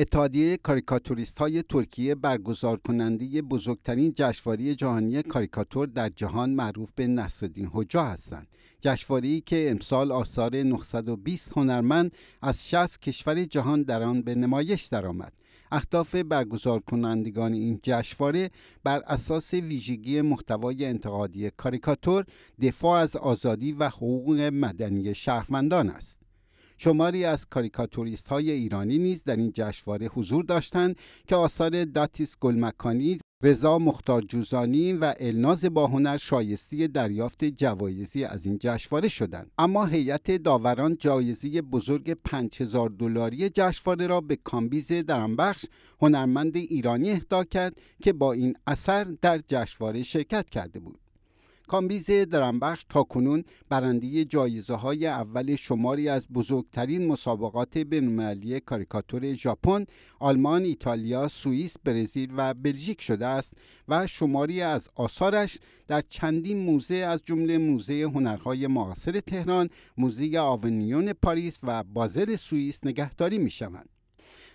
اتحادیه کاریکاتوریست های ترکیه برگزار کننده بزرگترین جشنواره جهانی کاریکاتور در جهان معروف به نصرالدین حجا هستند. جشنواره‌ای که امسال آثار 920 هنرمند از 60 کشور جهان در آن به نمایش درآمد. اهداف برگزار کنندگان این جشنواره بر اساس ویژگی محتوای انتقادی کاریکاتور دفاع از آزادی و حقوق مدنی شهروندان است. شماری از کاریکاتوریست های ایرانی نیز در این جشنواره حضور داشتند که آثار داتیس گلمکانی رضا مختار جوزانی و الناز باهنر شایسته دریافت جوایزی از این جشنواره شدند اما هیئت داوران جایزه بزرگ 5000 دلاری جشنواره را به کامبیز درنبخش هنرمند ایرانی اهدا کرد که با این اثر در جشنواره شرکت کرده بود کامبیز درنبخش تاکنون برنده جایزه های اول شماری از بزرگترین مسابقات بینالمللی کاریکاتور ژاپن، آلمان، ایتالیا، سوئیس، برزیل و بلژیک شده است و شماری از آثارش در چندین موزه از جمله موزه هنرهای معاصر تهران، موزه آونیون پاریس و بازل سوئیس نگهداری می شوند.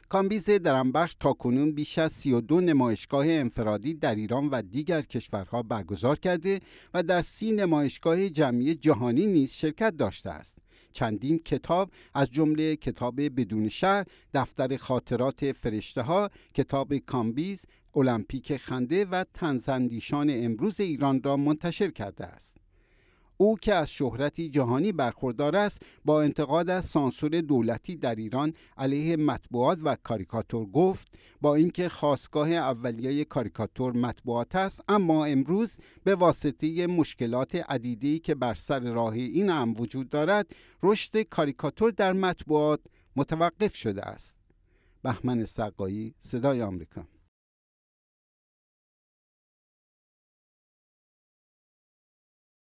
کامبیز درنبخش تا کنون بیش از 32 نمایشگاه انفرادی در ایران و دیگر کشورها برگزار کرده و در سی نمایشگاه جمعی جهانی نیز شرکت داشته است. چندین کتاب از جمله کتاب بدون شهر، دفتر خاطرات فرشته ها، کتاب کامبیز، المپیک خنده و تنزندیشان امروز ایران را منتشر کرده است. او که از شهرتی جهانی برخوردار است با انتقاد از سانسور دولتی در ایران علیه مطبوعات و کاریکاتور گفت با اینکه خواستگاه اولیه کاریکاتور مطبوعات است اما امروز به واسطه مشکلات عدیدی که بر سر راه این هم وجود دارد رشد کاریکاتور در مطبوعات متوقف شده است بهمن سقایی صدای آمریکا